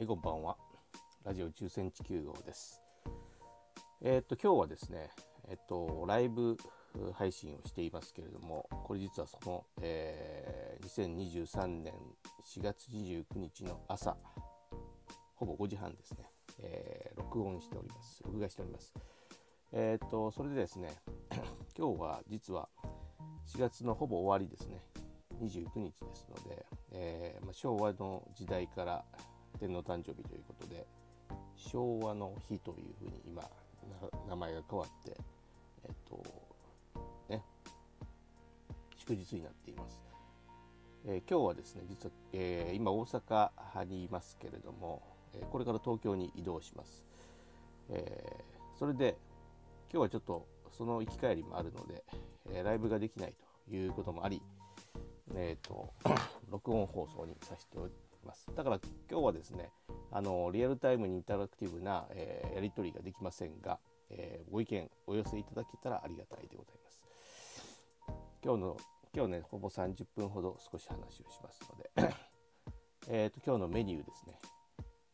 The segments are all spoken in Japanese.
はい、こんばんは。ラジオ宇宙船地球号です。えー、っと、今日はですね、えっと、ライブ配信をしていますけれども、これ実はその、えー、2023年4月29日の朝、ほぼ5時半ですね、えー、録音しております。録画しております。えー、っと、それでですね、今日は実は4月のほぼ終わりですね、29日ですので、えーまあ、昭和の時代から天皇誕生日ということで昭和の日というふうに今名前が変わってえっとね祝日になっています、えー、今日はですね実は、えー、今大阪にいますけれども、えこれから東京に移動します、えー、それで今日はちょっとその行き帰りもあるので、えライブができないということもありえっ、と 録音放送にさせてますだから今日はですねあのリアルタイムにインタラクティブな、えー、やり取りができませんが、えー、ご意見お寄せいただけたらありがたいでございます今日の今日ねほぼ30分ほど少し話をしますので えと今日のメニューですね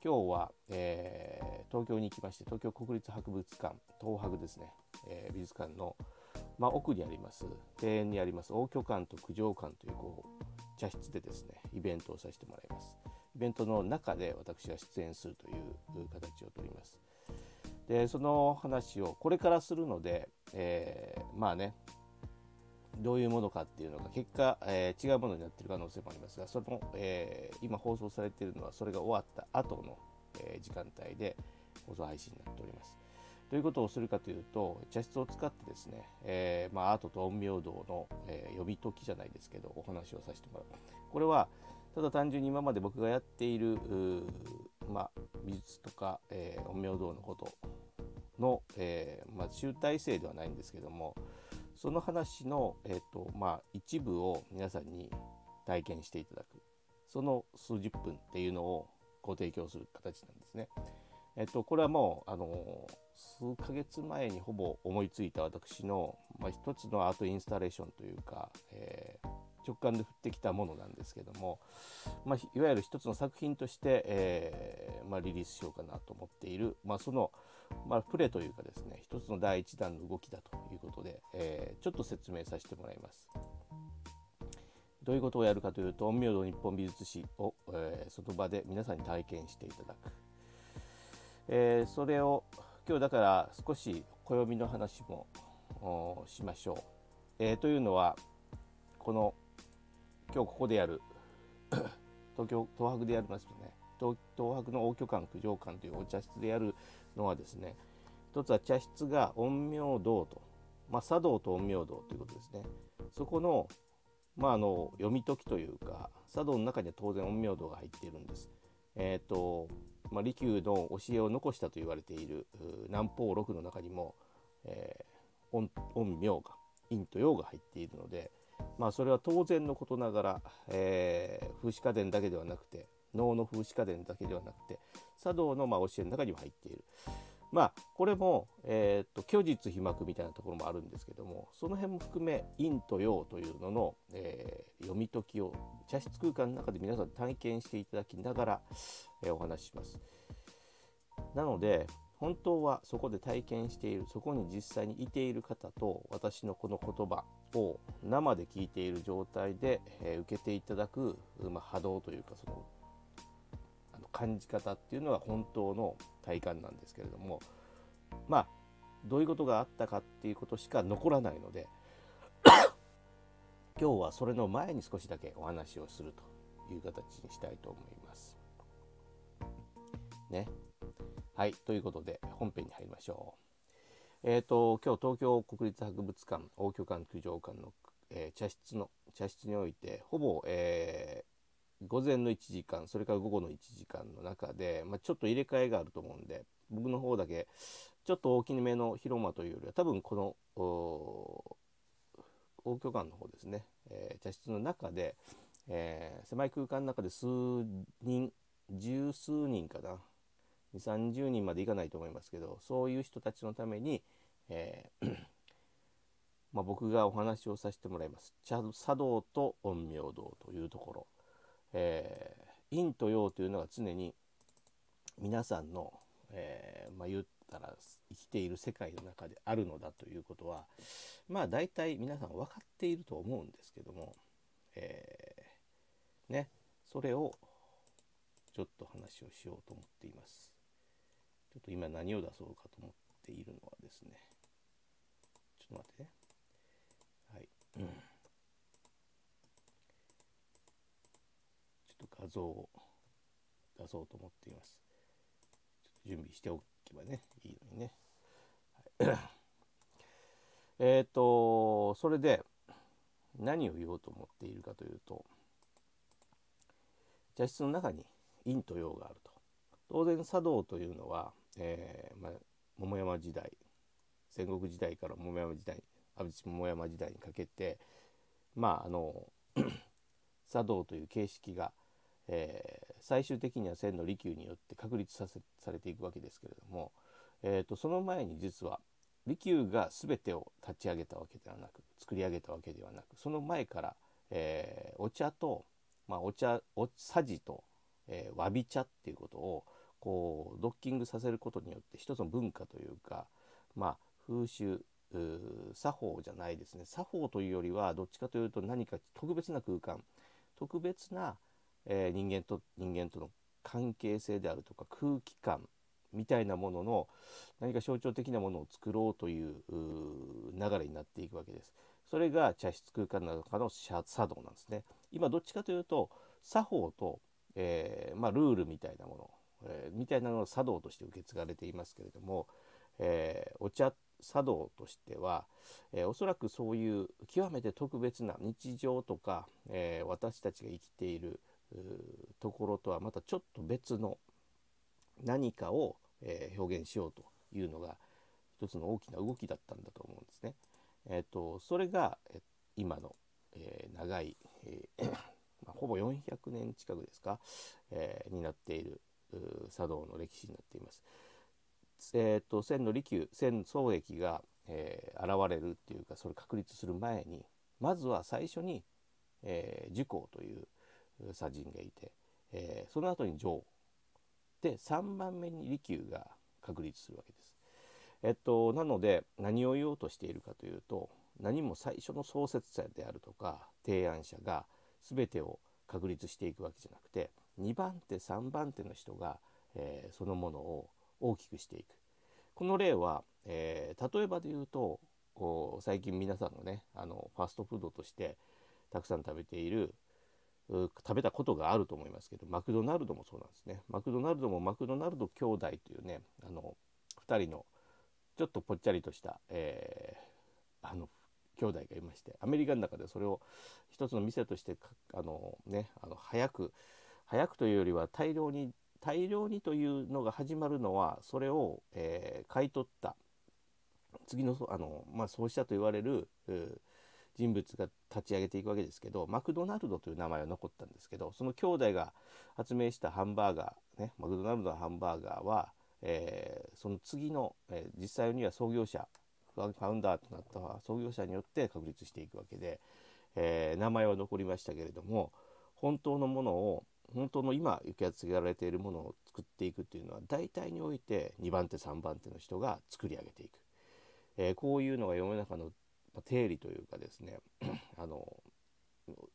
今日は、えー、東京に行きまして東京国立博物館東博ですね、えー、美術館の、まあ、奥にあります庭園にあります応挙館と九条館というこう茶室でですねイベントをさせてもらいますイベントの中で私は出演するという形をとりますでその話をこれからするので、えー、まあねどういうものかっていうのが結果、えー、違うものになってる可能性もありますがその、えー、今放送されているのはそれが終わった後の、え時間帯で放送配信になっておりますどういうことをするかというと茶室を使ってですね、えー、まあ、アートと陰陽道の、えー、読み解きじゃないですけどお話をさせてもらうこれはただ単純に今まで僕がやっている、まあ、美術とか、えー、陰陽道のことの、えー、まあ、集大成ではないんですけどもその話の、えーとまあ、一部を皆さんに体験していただくその数十分っていうのをご提供する形なんですね。えっと、これはもう、あの数ヶ月前にほぼ思いついた私の、まあ、一つのアートインスタレーションというか、えー、直感で降ってきたものなんですけども、まあ、いわゆる一つの作品として、えー、まあ、リリースしようかなと思っている、まあ、その、まプレーというかですね一つの第一弾の動きだということで、えー、ちょっと説明させてもらいます。どういうことをやるかというと陰陽道日本美術史を、えー、その場で皆さんに体験していただく。えー、それを今日だから少し暦の話もしましょう。えー、というのはこの今日ここでやる 東京東博でやりますとね東博の応挙館九条館というお茶室でやるのはですね一つは茶室が陰陽道と、まあ、茶道と陰陽道ということですねそこの,、まあ、あの読み解きというか茶道の中には当然陰陽道が入っているんです。えっ、ー、とまあ、利休の教えを残したと言われている南方六の中にも、えー、陰陽が陰と陽が入っているので、まあ、それは当然のことながら、えー、風刺家電だけではなくて能の風刺家電だけではなくて茶道のまあ教えの中にも入っている。まあ、これも、えー、っと虚実被膜みたいなところもあるんですけどもその辺も含め陰と陽というのの、えー、読み解きを茶室空間の中で皆さん体験していただきながら、えー、お話しします。なので本当はそこで体験しているそこに実際にいている方と私のこの言葉を生で聞いている状態で、え受けていただく、まあ、波動というかその感じ方っていうのが本当の体感なんですけれどもまあどういうことがあったかっていうことしか残らないので 今日はそれの前に少しだけお話をするという形にしたいと思います。ね。はいということで本編に入りましょう。えっ、ー、と今日東京国立博物館応挙館球場館の、えー、茶室の茶室においてほぼ、えー、午前の1時間それから午後の1時間の中で、まあ、ちょっと入れ替えがあると思うんで僕の方だけちょっと大きめの広間というよりは多分この応挙館の方ですね、えー、茶室の中で、えー、狭い空間の中で数人十数人かな2 3 0人までいかないと思いますけどそういう人たちのために、えーまあ、僕がお話をさせてもらいます茶茶道と陰陽道というところえー、陰と陽というのが常に皆さんの、えー、まあ、言ったら生きている世界の中であるのだということはまあ大体皆さん分かっていると思うんですけども、えー、ねそれをちょっと話をしようと思っています。ちょっと今何を出そうかと思っているのはですねちょっと待ってねはい。うんちょっと画像を出そうと思っています。準備しておけばね、いいのにね。はい、えっと、それで何を言おうと思っているかというと、茶室の中に陰と陽があると。当然茶道というのは、えーまあ、桃山時代戦国時代から桃山時代安土桃山時代にかけてまああの 茶道という形式がえー、最終的には千の利休によって確立させされていくわけですけれども、えーと、その前に実は利休が全てを立ち上げたわけではなく作り上げたわけではなくその前から、えー、お茶と、まあ、お茶おさじと、えー、わび茶っていうことをこうドッキングさせることによって一つの文化というか、まあ、風習作法じゃないですね作法というよりはどっちかというと何か特別な空間特別なえー、人間と人間との関係性であるとか空気感みたいなものの何か象徴的なものを作ろうという流れになっていくわけです。それが茶室空間の中の茶道なんですね。今どっちかというと作法と、えー、まあ、ルールみたいなもの、えー、みたいなのを茶道として受け継がれていますけれども、えー、お茶茶道としては、えおそらくそういう極めて特別な日常とか、え私たちが生きているところとはまたちょっと別の何かを、えー、表現しようというのが一つの大きな動きだったんだと思うんですね。えーと、それが、え今の、えー、長い、えー、まあ、ほぼ400年近くですか、えになっている茶道の歴史になっています。えーと、と千利休千宗益が、えー、現れるっていうかそれ確立する前にまずは最初に、えー、儒教という左人がいて、えー、その後に上で3番目に利休が確立するわけです。えっと、なので何を言おうとしているかというと何も最初の創設者であるとか提案者が全てを確立していくわけじゃなくて2番手3番手の人が、えー、そのものを大きくしていくこの例は、えー、例えばで言うと最近皆さんのねあのファストフードとしてたくさん食べている食べたことがあると思いますけどマクドナルドもそうなんですねマクドナルドもマクドナルド兄弟というねあの2人のちょっとぽっちゃりとした、えー、あの兄弟がいましてアメリカの中でそれを一つの店としてあの、ね、あの早く早くというよりは大量に大量にというのが始まるのはそれを、えー、買い取った次のあの、まあ、そうしたと言われる、えー人物が立ち上げていくわけですけどマクドナルドという名前は残ったんですけどその兄弟が発明したハンバーガー、ね、マクドナルドのハンバーガーは、えー、その次の、えー、実際には創業者ファウンダーとなった創業者によって確立していくわけで、えー、名前は残りましたけれども本当のものを本当の今受け継がれているものを作っていくっていうのは大体において2番手3番手の人が作り上げていく、えー、こういうのが世の中の定理というかですね あの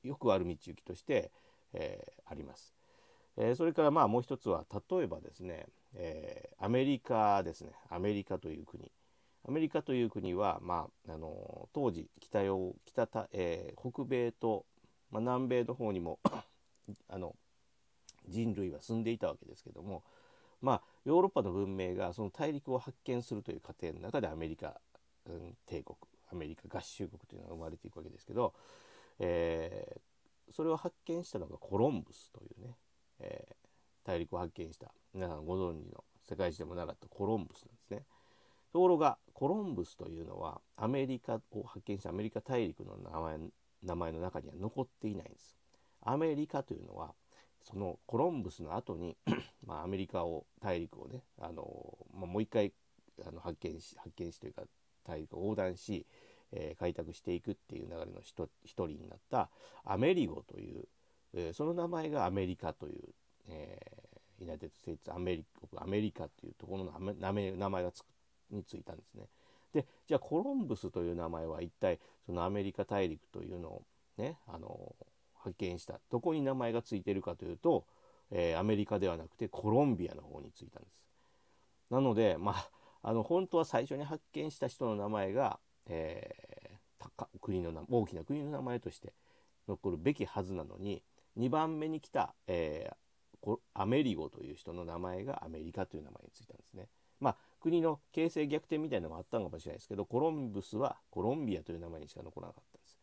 よくある道行きとして、えー、あります。えー、それからまあもう一つは例えばですね、えー、アメリカですねアメリカという国アメリカという国は、まあ、あの当時北よ北た、え北米と、まあ、南米の方にも あの人類は住んでいたわけですけども、まあ、ヨーロッパの文明がその大陸を発見するという過程の中でアメリカ、うん、帝国アメリカ合衆国というのが生まれていくわけですけど、えー、それを発見したのがコロンブスというね、えー、大陸を発見した皆さんご存知の世界史でもなかったコロンブスなんですね。ところがコロンブスというのはアメリカを発見したアメリカ大陸の名前名前の中には残っていないんです。アメリカというのはそのコロンブスの後に まあアメリカを大陸をね、あのまあ、もう一回あの発見し発見しというか大陸を横断し、えー、開拓していくっていう流れの一人になったアメリゴという、えー、その名前がアメリカという、えー、イナテッド・ステイツアメリアメリカというところの名前名前がつくについたんですね。でじゃあコロンブスという名前は一体そのアメリカ大陸というのをねあの発見したどこに名前がついてるかというと、えー、アメリカではなくてコロンビアの方についたんです。なのでまああの本当は最初に発見した人の名前が、えー、国の大きな国の名前として残るべきはずなのに2番目に来た、えー、アメリゴという人の名前がアメリカという名前についたんですね。まあ、国の形勢逆転みたいなのもあったのかもしれないですけどコロンブスはコロンビアという名前にしか残らなかったんです。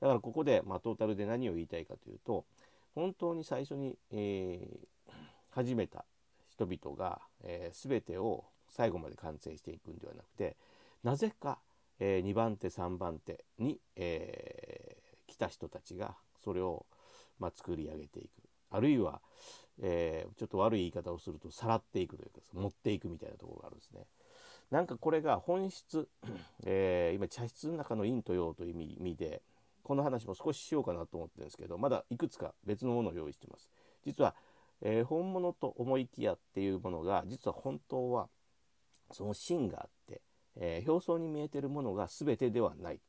だからここで、まあ、トータルで何を言いたいかというと本当に最初に、えー、始めた人々が、えー、全てを最後まで完成していくんではなくてなぜか、えー、2番手3番手に、えー、来た人たちがそれを、まあ、作り上げていくあるいは、えー、ちょっと悪い言い方をするとさらっていくというか持っていくみたいなところがあるんですね。なんかこれが本質、えー、今茶室の中の陰と陽という意味でこの話も少ししようかなと思ってるんですけどまだいくつか別のものを用意してます。実は、えー、本物と思いきやっていうものが実は本当はその芯があって、えー、表層に見えてるものが全てではない、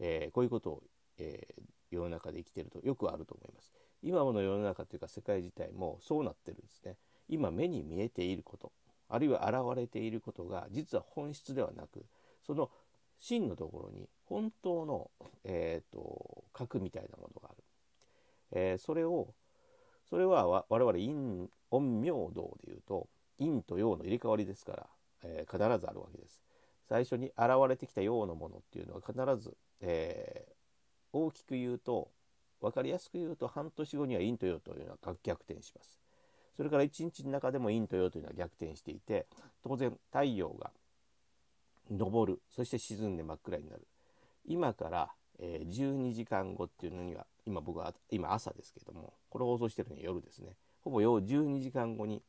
えー、こういうことを、えー、世の中で生きてるとよくあると思います。今の世の中というか世界自体もそうなってるんですね。今目に見えていることあるいは現れていることが実は本質ではなくその芯のところに本当の、えーと、と核みたいなものがある。えー、それをそれは我々陰陰陽道でいうと陰と陽の入れ替わりですからえー、必ずあるわけです。最初に現れてきたようなものっていうのは必ず、えー、大きく言うと分かりやすく言うと半年後には陰と陽というのは逆転します。それから一日の中でも陰と陽というのは逆転していて当然太陽が昇るそして沈んで真っ暗になる今から、えー、12時間後っていうのには今僕は今朝ですけどもこれ放送してるのは夜ですねほぼ12時間後に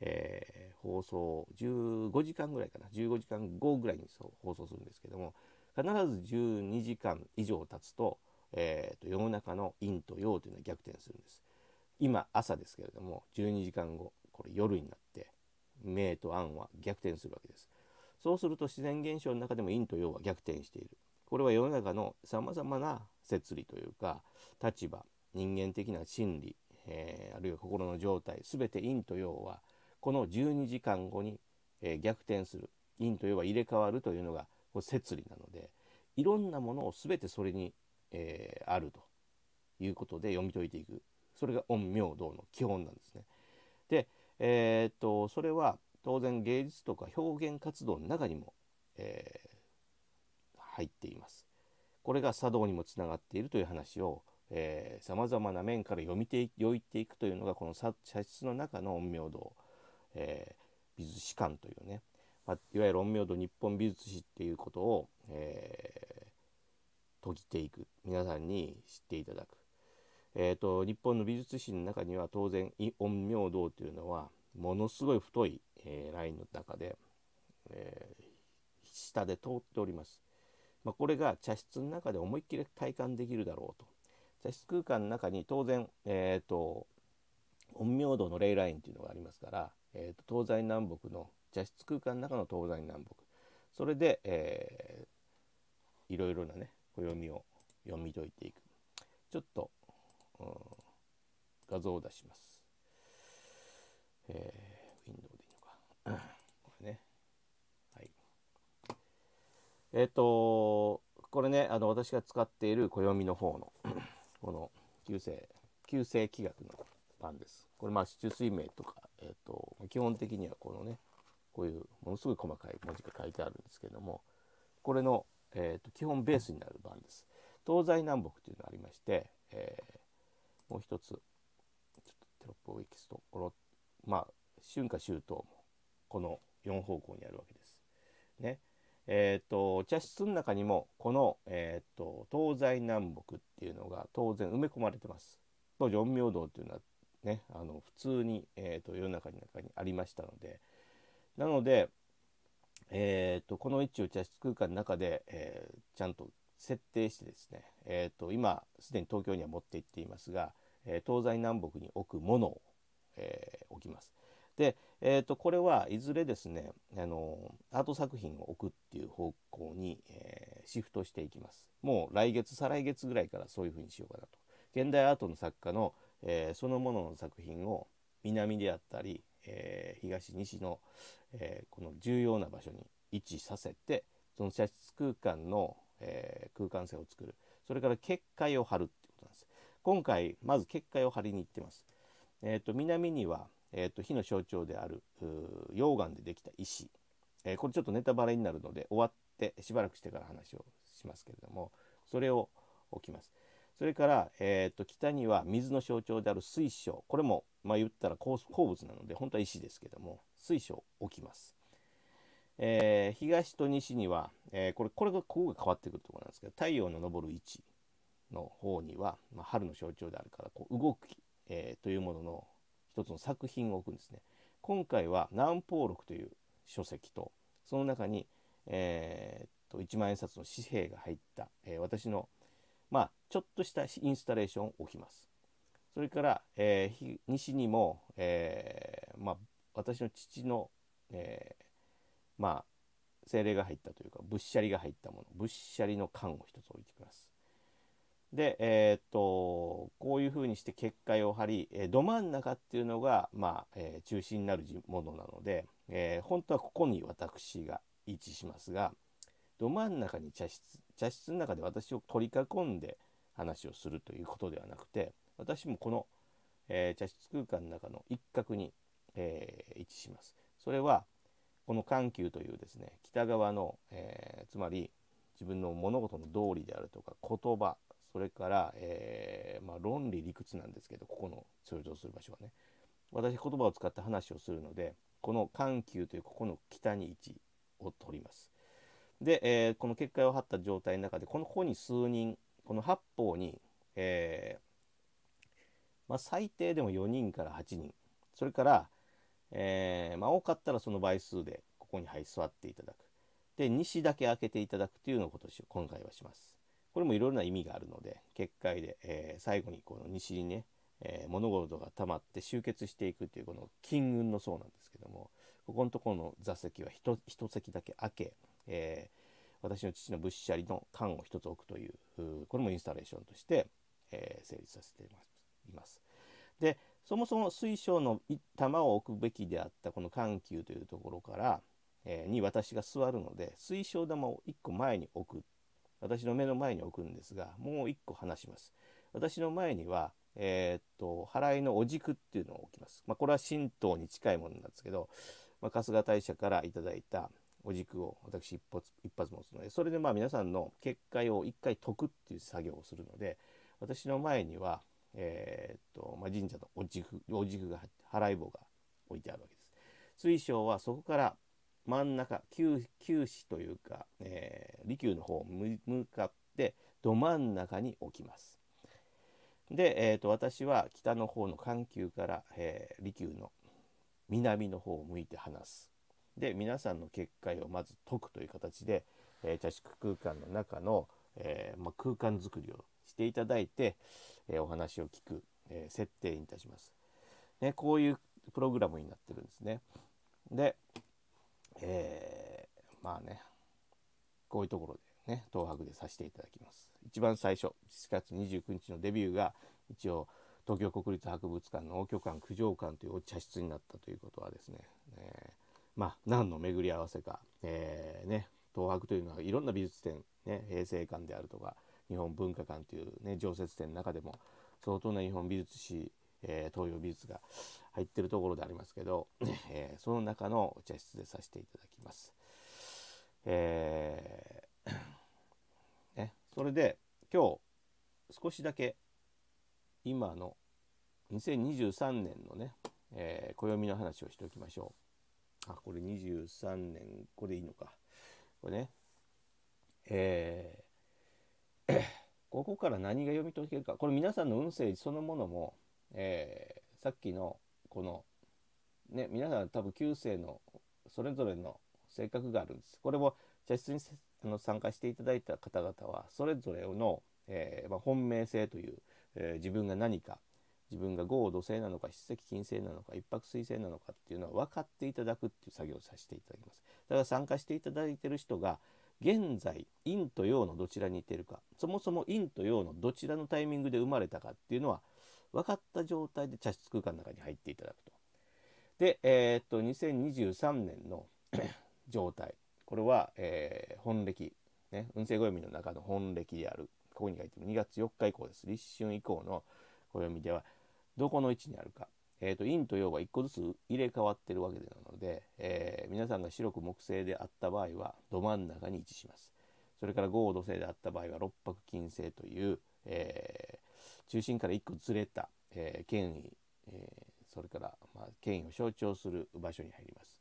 えー、放送15時間ぐらいかな15時間後ぐらいに放送するんですけども必ず12時間以上経つと,、えー、と世の中の陰と陽というのは逆転するんです。今朝ですけれども12時間後これ夜になって明と暗は逆転するわけです。そうすると自然現象の中でも陰と陽は逆転している。これは世の中のさまざまな摂理というか立場人間的な心理、えー、あるいは心の状態全て陰と陽はこの12時間後に、えー、逆転する陰とえば入れ替わるというのがこれ摂理なのでいろんなものを全てそれに、えー、あるということで読み解いていくそれが陰陽道の基本なんですね。で、えー、っとそれは当然芸術とか表現活動の中にも、えー、入っています。これが茶道にもつながっているという話をさまざまな面から読みて読いていくというのがこの茶室の中の陰陽道。えー、美術史観というね、まあ、いわゆる陰陽道日本美術史っていうことを、えー、解きていく皆さんに知っていただく。えーと、日本の美術史の中には当然陰陽道というのはものすごい太い、えー、ラインの中で、えー、下で通っております。まあ、これが茶室の中で思いっきり体感できるだろうと。茶室空間の中に当然、えーと、と陰陽道のレイラインというのがありますから、えー、と東西南北の茶室空間の中の東西南北それで、えー、いろいろなね暦を読み解いていくちょっと、うん、画像を出します、えー、ウィンドウでいいのかこれねはいえっ、ー、とこれねあの私が使っている暦の方のこの旧世旧世紀学の版ですこれまあ四柱水明とかえっ、ー、と、基本的にはこのね、こういうものすごい細かい文字が書いてあるんですけども、これの、えっ、ー、と、基本ベースになる版です。東西南北というのがありまして、えー、もう一つ、ちょっとテロップをいきすと、この、まあ、春夏秋冬も、この4方向にあるわけです。ね。えーと、茶室の中にもこの、えーと、と東西南北っていうのが当然埋め込まれてます。当時陰陽道っていうのはねあの普通に、えーと、世の中の中にありましたのでなので、えーと、この位置を茶室空間の中で、えー、ちゃんと設定してですね、えーと、今すでに東京には持って行っていますが、えー、東西南北に置くものを、えー、置きます。で、えーと、とこれはいずれですねあのアート作品を置くっていう方向に、えー、シフトしていきますもう来月再来月ぐらいからそういうふうにしようかなと現代アートの作家のえー、そのものの作品を南であったり、えー、東西の、えー、この重要な場所に位置させてその射出空間の、え空間性を作るそれから結界を張るってことなんです今回まず結界を張りに行ってます、えーと、南には、えーと、火の象徴である溶岩でできた石、えこれちょっとネタバレになるので終わってしばらくしてから話をしますけれどもそれを置きます。それから、えーと、北には水の象徴である水晶これも、まあ、言ったら鉱物なので本当は石ですけども水晶を置きます。えー、東と西には、えー、これこれがここが変わってくるところなんですけど太陽の昇る位置の方には、まあ、春の象徴であるからこう動き、えー、というものの一つの作品を置くんですね。今回は南方録という書籍とその中に、えー、と1万円札の紙幣が入った、え私のまあちょっとしたインスタレーションを置きます。それから、えー、西にも、えー、まあ、私の父の、えー、まあ、精霊が入ったというかぶっしゃりが入ったものぶっしゃりの缶を一つ置いてきます。で、えー、っとこういうふうにして結界を張り、えー、ど真ん中っていうのが、まあえー、中心になるものなので、え本当はここに私が位置しますがど真ん中に茶室茶室の中で私を取り囲んで、話をするということではなくて私もこの、えー、茶室空間の中の一角に、えー、位置します。それはこの緩急というですね北側の、えー、つまり自分の物事の道理であるとか言葉それから、えー、まあ、論理理屈なんですけどここの通常する場所はね私言葉を使って話をするのでこの緩急というここの北に位置を取ります。で、えー、この結界を張った状態の中でこのここに数人この八方に、えー、まあ、最低でも4人から8人それから、えー、まあ、多かったらその倍数でここに、はい、座っていただくで西だけ開けていただくというのを今年今回はしますこれもいろいろな意味があるので結界で、えー、最後にこの西にね、え物事が溜まって集結していくというこの金運の層なんですけどもここのところの座席は 1, 1席だけ開け、え私の父の仏師シャの缶を1つ置くという、これもインスタレーションとして、えー、成立させています。で、そもそも水晶の玉を置くべきであったこの緩急というところから、えー、に私が座るので、水晶玉を1個前に置く。私の目の前に置くんですが、もう1個離します。私の前には、えー、っと、払いのお軸っていうのを置きます。まあ、これは神道に近いものなんですけど、まあ、春日大社から頂いた、お軸を私一発一発持つのでそれでまあ皆さんの結界を一回解くっていう作業をするので私の前には、えー、っとまあ、神社のお軸お軸が払い棒が置いてあるわけです。水晶はそこから真ん中九九死というか、えー、利休の方向かってど真ん中に置きます。で、えーと、と私は北の方の環球から、えー、利休の南の方を向いて話すで皆さんの結界をまず解くという形で、えー、茶室空間の中の、えー、まあ、空間づくりをしていただいて、えー、お話を聞く、え設定にいたします、ね。こういうプログラムになってるんですね。で、えまあねこういうところでね東博でさせていただきます。一番最初7月29日のデビューが一応東京国立博物館の王居館九条館というお茶室になったということはですね、えーまあ、何の巡り合わせか、えー、ね、東博というのはいろんな美術展、ね、平成館であるとか日本文化館という、ね、常設展の中でも相当な日本美術史、えー、東洋美術が入ってるところでありますけど、えー、その中のお茶室でさせていただきます。えーね、それで今日少しだけ今の2023年のね、え暦の話をしておきましょう。あこれ23年これでいいのかこれねえー、ここから何が読み解けるかこれ皆さんの運勢そのものも、えー、さっきのこのね皆さん多分旧世のそれぞれの性格があるんですこれも茶室にあの参加していただいた方々はそれぞれの、えー、まあ、本命性という、え自分が何か自分が豪土星なのか筆跡金星なのか一泊水星なのかっていうのは分かっていただくっていう作業をさせていただきます。だから参加していただいている人が現在陰と陽のどちらにいているかそもそも陰と陽のどちらのタイミングで生まれたかっていうのは分かった状態で茶室空間の中に入っていただくと。で、えー、っと2023年の 状態これは、えー、本暦、ね、運勢暦の中の本暦であるここに書いても2月4日以降です立春以降の暦ではどこの位置にあるか。えーと、陰と陽が1個ずつ入れ替わってるわけなので、えー、皆さんが白く木星であった場合はど真ん中に位置します。それから合土星であった場合は六白金星という、えー、中心から1個ずれた、えー、権威、えそれから、まあ、権威を象徴する場所に入ります。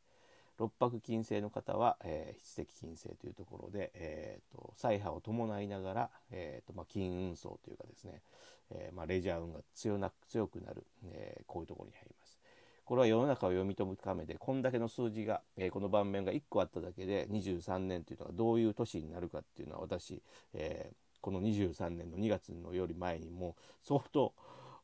六白金星の方は、えー、筆跡金星というところで、えーと、と彩波を伴いながら、えーとまあ、金運層というかですね、えー、まあ、レジャー運が強な強くなる、えー、こういうところに入ります。これは世の中を読み解くためでこんだけの数字が、えー、この盤面が1個あっただけで23年というのがどういう年になるかっていうのは私、えこの23年の2月のより前にも相当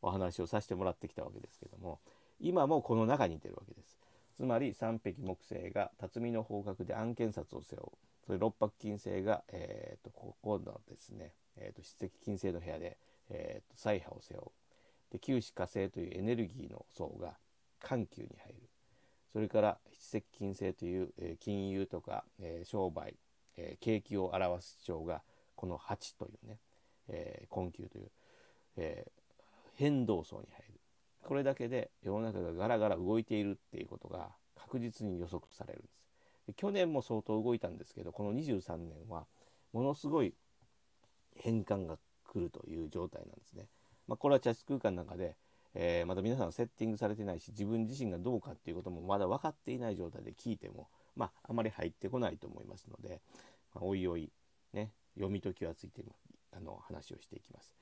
お話をさせてもらってきたわけですけども今もこの中にいてるわけです。つまり三匹木星が辰巳の方角で案件札を背負うそれ六白金星が、えーと、ここのですね、えーと、と筆跡金星の部屋で、えー、と再波を背負うで九死火星というエネルギーの層が緩急に入るそれから七石金星という、えー、金融とか、えー、商売、えー、景気を表す主張がこの8というね、えー、根球という、え変動層に入るこれだけで世の中がガラガラ動いているっていうことが確実に予測されるんですで去年も相当動いたんですけどこの23年はものすごい変換が来るという状態なんですね。まあ、これは茶室空間の中で、えー、まだ皆さんセッティングされてないし自分自身がどうかっていうこともまだ分かっていない状態で聞いても、まあ、あまり入ってこないと思いますので、まあ、おいおい、ね、読み解きはついてあの話をしていきます。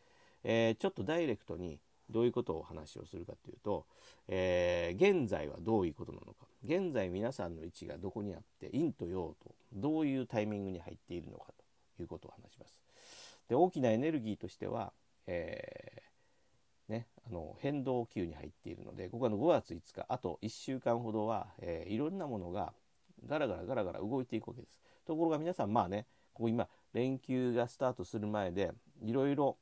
えー、ちょっとダイレクトにどういうことをお話をするかというと、えー、現在はどういうことなのか現在皆さんの位置がどこにあって陰と陽とどういうタイミングに入っているのかということを話します。で大きなエネルギーとしては、えー、ね、あの変動球に入っているのでここの5月5日あと1週間ほどは、えー、いろんなものがガラガラガラガラ動いていくわけです。ところが皆さんまあねここ今連休がスタートする前でいろいろ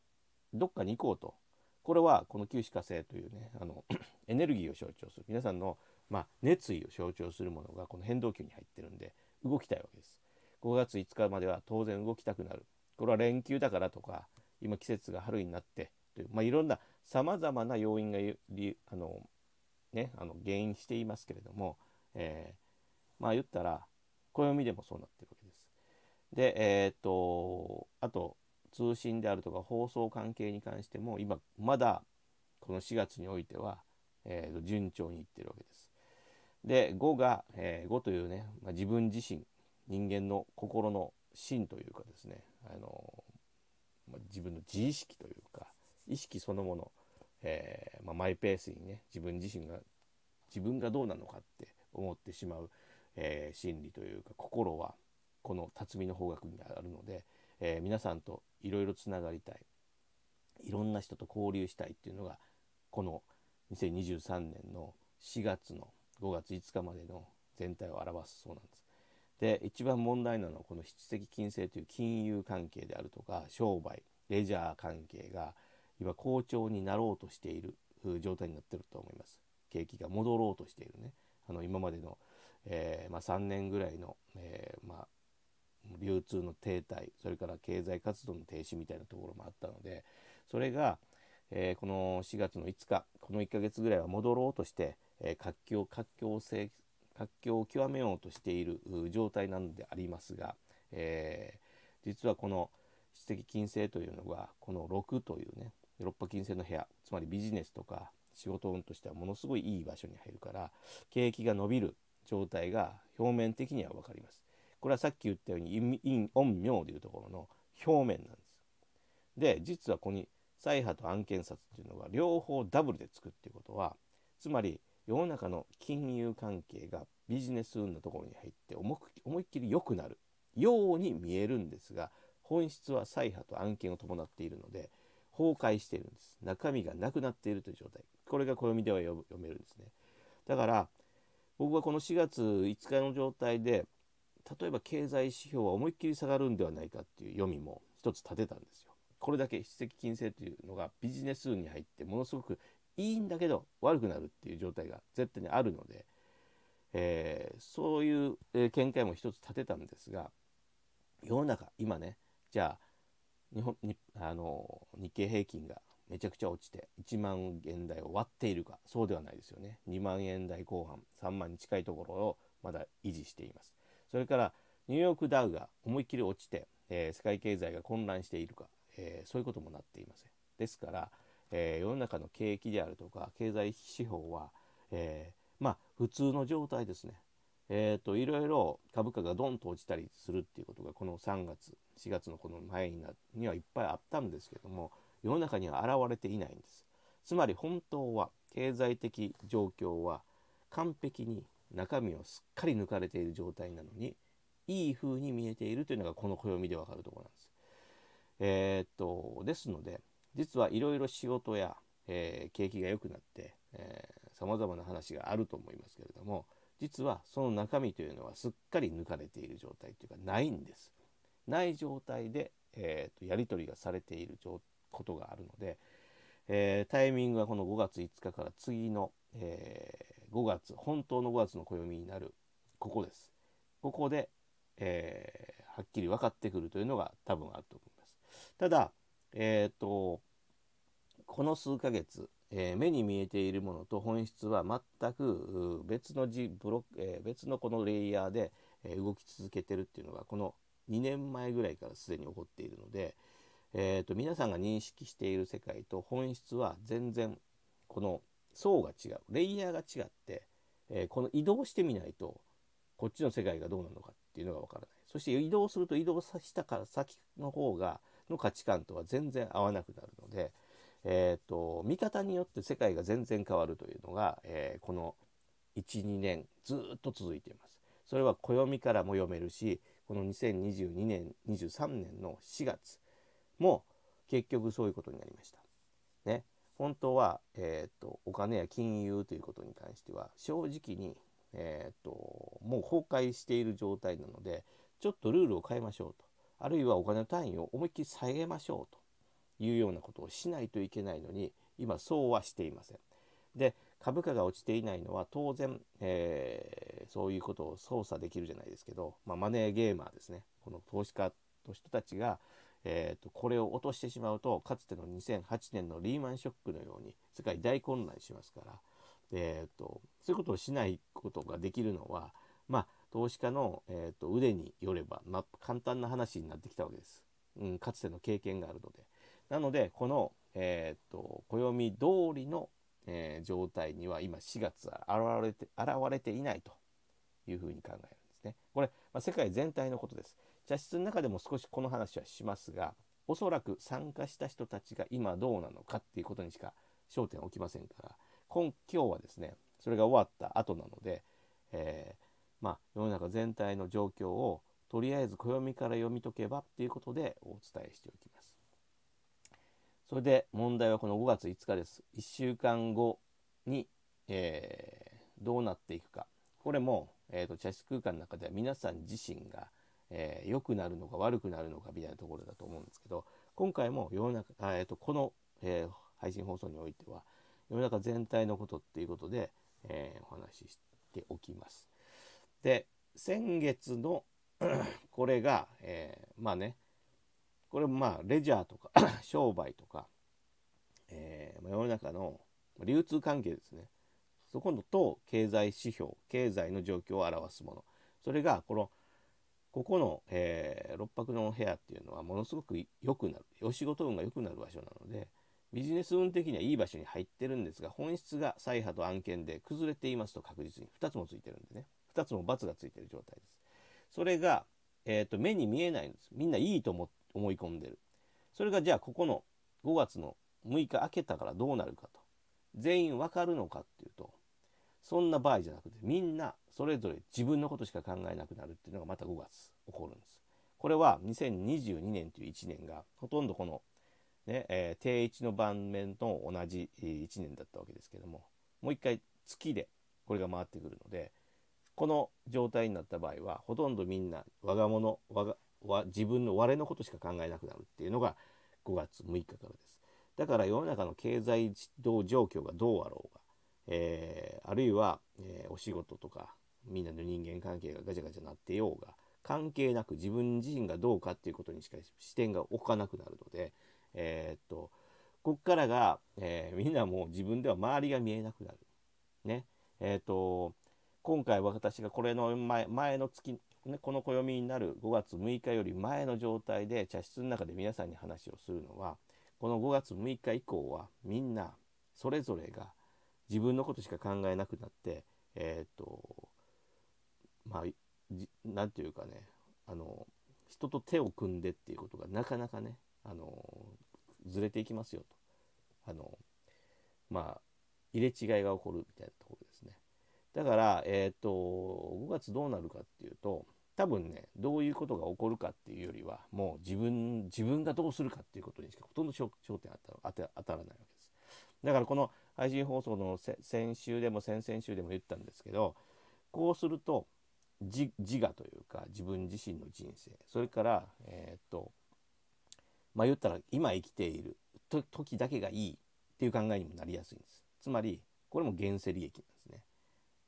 どっかに行こうとこれはこの九死火星というねあの エネルギーを象徴する皆さんの、まあ、熱意を象徴するものがこの変動球に入ってるんで動きたいわけです。5月5日までは当然動きたくなるこれは連休だからとか今季節が春になってという、まあ、いろんなさまざまな要因があの、ね、あの原因していますけれども、えー、まあ言ったら暦でもそうなってるわけです。でえー、っとあと通信であるとか放送関係に関しても今まだこの4月においては、えー、順調にいってるわけです。で5が、えー、5というね、まあ、自分自身人間の心の心というかですねあの、まあ、自分の自意識というか意識そのもの、えー、まあ、マイペースにね自分自身が自分がどうなのかって思ってしまう、えー、心理というか心はこの辰巳の方角にあるので、えー、皆さんといろいろつながりたいいろんな人と交流したいっていうのがこの2023年の4月の5月5日までの全体を表すそうなんです。で一番問題なのはこの質的金星という金融関係であるとか商売レジャー関係が今好調になろうとしている状態になってると思います景気が戻ろうとしているねあの今までの、えー、まあ、3年ぐらいの、えー、まあ、流通の停滞それから経済活動の停止みたいなところもあったのでそれが、えー、この4月の5日この1ヶ月ぐらいは戻ろうとして、え活況活況を発狂を極めようとしている状態なのでありますが、えー、実はこの質的金星というのがこの6というねッ波金星の部屋つまりビジネスとか仕事運としてはものすごいいい場所に入るから景気が伸びる状態が表面的には分かります。これはさっき言ったように陰陰陽でいうところの表面なんです。で実はここに「再波と案件札」っていうのが両方ダブルでつくっていうことはつまり世の中の金融関係がビジネス運のところに入って思いっきり良くなるように見えるんですが本質は再破と案件を伴っているので崩壊しているんです中身がなくなっているという状態これが暦では読めるんですねだから僕はこの4月5日の状態で例えば経済指標は思いっきり下がるんではないかっていう読みも一つ立てたんですよこれだけ筆跡金星というのがビジネス運に入ってものすごくいいんだけど悪くなるっていう状態が絶対にあるので、えー、そういう、見解も一つ立てたんですが世の中今ねじゃあ日本にあの日経平均がめちゃくちゃ落ちて1万円台を割っているかそうではないですよね2万円台後半3万に近いところをまだ維持していますそれからニューヨークダウが思いっきり落ちて、えー、世界経済が混乱しているか、えー、そういうこともなっていませんですからえー、世の中の景気であるとか経済指標は、えー、まあ普通の状態ですね。えーと、いろいろ株価がドンと落ちたりするっていうことがこの3月4月のこの前になにはいっぱいあったんですけども世の中には現れていないんです。つまり本当は経済的状況は完璧に中身をすっかり抜かれている状態なのにいい風に見えているというのがこの暦でわかるところなんです。えー、っとですので実はいろいろ仕事や、えー、景気が良くなってさまざまな話があると思いますけれども実はその中身というのはすっかり抜かれている状態というかないんです。ない状態で、えーと、やり取りがされていることがあるので、えー、タイミングはこの5月5日から次の、えー、5月本当の5月の暦になるここです。ここで、えー、はっきり分かってくるというのが多分あると思います。ただえー、と、この数ヶ月、えー、目に見えているものと本質は全く別の字ブロック、えー、別のこのレイヤーで、え動き続けてるっていうのがこの2年前ぐらいからすでに起こっているので、えーと、皆さんが認識している世界と本質は全然この層が違うレイヤーが違って、えー、この移動してみないとこっちの世界がどうなのかっていうのが分からないそして移動すると移動したから先の方がの価値観とは全然合わなくなるので、えーと、見方によって世界が全然変わるというのが、えー、この12年ずっと続いています。それは暦からも読めるしこの2022年23年の4月も結局そういうことになりました。ね、本当は、えーと、お金や金融ということに関しては正直に、えーともう崩壊している状態なのでちょっとルールを変えましょうと。あるいはお金の単位を思いっきり下げましょうというようなことをしないといけないのに今そうはしていません。で株価が落ちていないのは当然、えー、そういうことを操作できるじゃないですけど、まあ、マネーゲーマーですねこの投資家の人たちが、えーと、これを落としてしまうとかつての2008年のリーマンショックのように世界大混乱しますから、えーと、とそういうことをしないことができるのはまあ投資家の、えーと、腕によれば、まあ、簡単な話になってきたわけです、うん、かつての経験があるのでなのでこの、えーと、と暦通りの、えー、状態には今4月は現れて現れていないというふうに考えるんですねこれ、まあ、世界全体のことです茶室の中でも少しこの話はしますがおそらく参加した人たちが今どうなのかっていうことにしか焦点を置きませんから今今日はですねそれが終わった後なので、えーまあ、世の中全体の状況をとりあえず暦から読み解けばっていうことでお伝えしておきます。それで問題はこの5月5日です。1週間後に、えー、どうなっていくか。これも、えーと、茶室空間の中では皆さん自身が良、えー、くなるのか悪くなるのかみたいなところだと思うんですけど今回も世の中、えーと、とこの、えー、配信放送においては世の中全体のことっていうことで、えー、お話ししておきます。で先月の これが、えー、まあねこれもまあレジャーとか 商売とか、えー、世の中の流通関係ですねそこのと経済指標経済の状況を表すものそれがこのここの、えー、六白の部屋っていうのはものすごく良くなるお仕事運が良くなる場所なのでビジネス運的にはいい場所に入ってるんですが本質が再波と案件で崩れていますと確実に2つもついてるんでね。2つも罰がついてる状態です。それが、えーと、と目に見えないんです。みんないいと思思い込んでる。それがじゃあここの5月の6日明けたからどうなるかと。全員わかるのかっていうとそんな場合じゃなくてみんなそれぞれ自分のことしか考えなくなるっていうのがまた5月起こるんです。これは2022年という1年がほとんどこのね、えー、定位置の盤面と同じ1年だったわけですけどももう一回月でこれが回ってくるのでこの状態になった場合はほとんどみんな我が物我がは自分の我のことしか考えなくなるっていうのが5月6日からです。だから世の中の経済状況がどうあろうが、えー、あるいは、えー、お仕事とかみんなの人間関係がガチャガチャなってようが関係なく自分自身がどうかっていうことにしか視点が置かなくなるので、えー、っとこっからが、えみんなもう自分では周りが見えなくなる。ね。えっと今回私がこれの前前の月、ね、この暦になる5月6日より前の状態で茶室の中で皆さんに話をするのはこの5月6日以降はみんなそれぞれが自分のことしか考えなくなってえっ、ー、とまあ何て言うかねあの人と手を組んでっていうことがなかなかねあのずれていきますよとあのまあ入れ違いが起こるみたいなところです。だから、えっ、ー、と、5月どうなるかっていうと、多分ね、どういうことが起こるかっていうよりは、もう自分、自分がどうするかっていうことにしかほとんど焦点当た当たらないわけです。だからこの配信放送の先週でも先々週でも言ったんですけど、こうすると自自我というか自分自身の人生、それから、えっ、ー、と、まあ言ったら今生きている時だけがいいっていう考えにもなりやすいんです。つまり、これも現世利益なんです。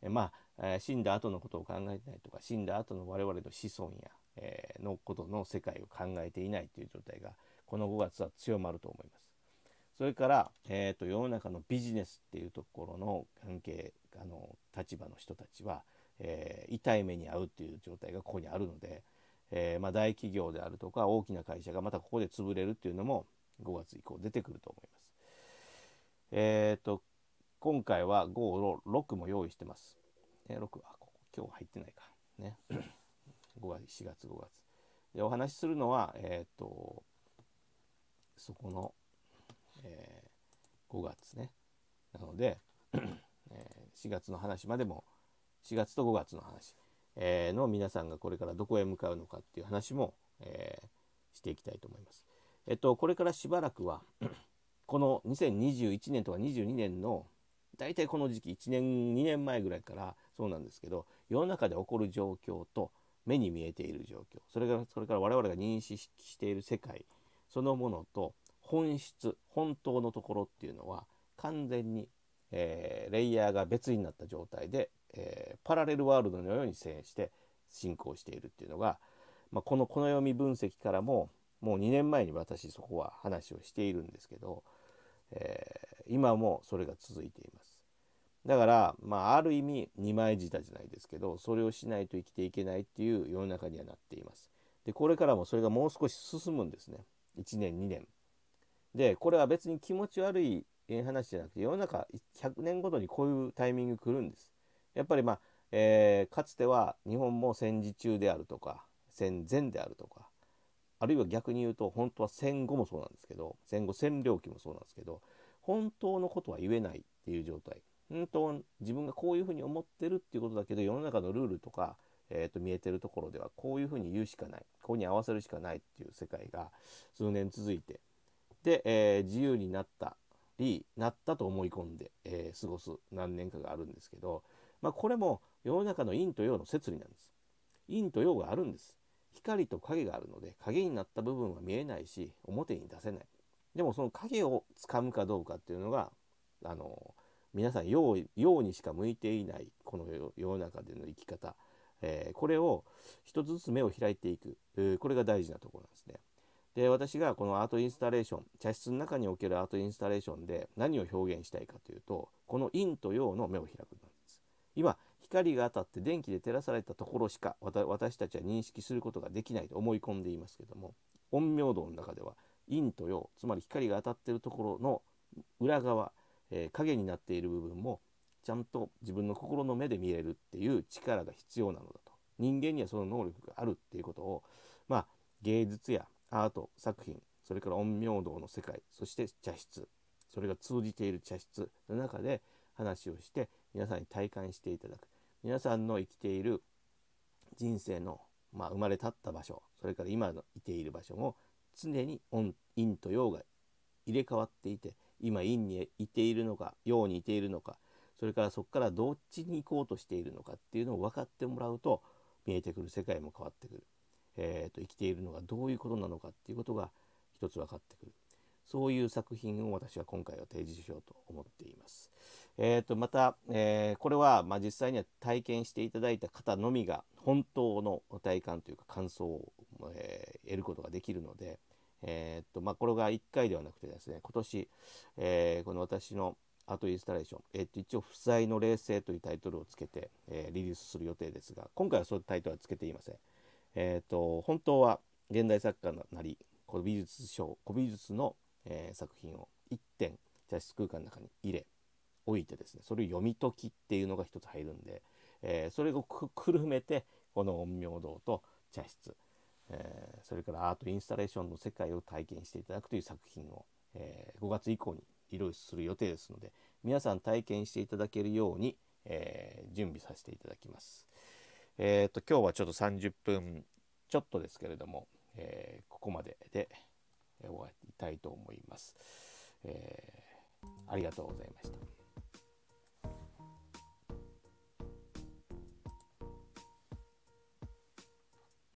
まあ、死んだ後のことを考えてないとか死んだ後の我々の子孫や、えー、のことの世界を考えていないという状態がこの5月は強まると思います。それから、えーと、世の中のビジネスっていうところの関係あの立場の人たちは、えー、痛い目に遭うっていう状態がここにあるので、えー、まあ、大企業であるとか大きな会社がまたここで潰れるっていうのも5月以降出てくると思います。えーと今回は56も用意してます。ね、6あここ今日入ってないか。ね、5 月4月5月。でお話しするのは、えっ、ー、とそこの、えー、5月ね。なので、えー、4月の話までも4月と5月の話、えー、の皆さんがこれからどこへ向かうのかっていう話も、えー、していきたいと思います。えっと、これからしばらくは この2021年とか22年の大体この時期1年2年前ぐらいからそうなんですけど世の中で起こる状況と目に見えている状況それからそれから我々が認識している世界そのものと本質本当のところっていうのは完全に、えー、レイヤーが別になった状態で、えー、パラレルワールドのように遷して進行しているっていうのが、まあ、このこの読み分析からももう2年前に私そこは話をしているんですけど、えー、今もそれが続いています。だからまあある意味二枚舌じゃないですけどそれをしないと生きていけないっていう世の中にはなっていますでこれからもそれがもう少し進むんですね1年2年でこれは別に気持ち悪い話じゃなくて世の中100年ごとにこういうタイミング来るんですやっぱりまあ、えー、かつては日本も戦時中であるとか戦前であるとかあるいは逆に言うと本当は戦後もそうなんですけど戦後占領期もそうなんですけど本当のことは言えないっていう状態うんと自分がこういうふうに思ってるっていうことだけど世の中のルールとか、えー、と見えてるところではこういうふうに言うしかないここに合わせるしかないっていう世界が数年続いてで、えー、自由になったりなったと思い込んで、えー、過ごす何年かがあるんですけど、まあ、これも世の中の陰と陽の摂理なんです。陰と陽があるんです。光と影があるので影になった部分は見えないし表に出せない。でもその影をつかむかどうかっていうのがあの皆さん用にしか向いていないこの世の中での生き方、えー、これを一つずつ目を開いていく、これが大事なところなんですね。で私がこのアートインスタレーション茶室の中におけるアートインスタレーションで何を表現したいかというとこの陰と陽の目を開くんです今光が当たって電気で照らされたところしか私たちは認識することができないと思い込んでいますけども陰陽道の中では陰と陽つまり光が当たってるところの裏側えー、影になっている部分もちゃんと自分の心の目で見れるっていう力が必要なのだと人間にはその能力があるっていうことをまあ芸術やアート作品それから陰陽道の世界そして茶室それが通じている茶室の中で話をして皆さんに体感していただく皆さんの生きている人生の、まあ、生まれ立った場所それから今のいている場所も常に陰と陽が入れ替わっていて今院にいているのか陽にいているのかそれからそこからどっちに行こうとしているのかっていうのを分かってもらうと見えてくる世界も変わってくる、えーと、生きているのがどういうことなのかっていうことが一つ分かってくるそういう作品を私は今回は提示しようと思っています。えーと、とまた、えー、これは、まあ、実際には体験していただいた方のみが本当の体感というか感想を、えー、得ることができるので、えー、っと、まあ、これが1回ではなくてですね、今年、えー、この私のアトインスタレーション、えー、っと、一応、負債の冷静というタイトルをつけて、えリリースする予定ですが、今回はそういうタイトルはつけていません。えっと、本当は現代作家なり、古美術賞、古美術の、え作品を1点、茶室空間の中に入れ、置いてですね、それを読み解きっていうのが一つ入るんで、えそれを くるめて、この陰陽道と茶室、えー、それからアートインスタレーションの世界を体験していただくという作品を、えー、5月以降にリリースする予定ですので皆さん体験していただけるように、えー、準備させていただきます。えーと、と今日はちょっと30分ちょっとですけれども、えここまでで終わりたいと思います。えありがとうございました。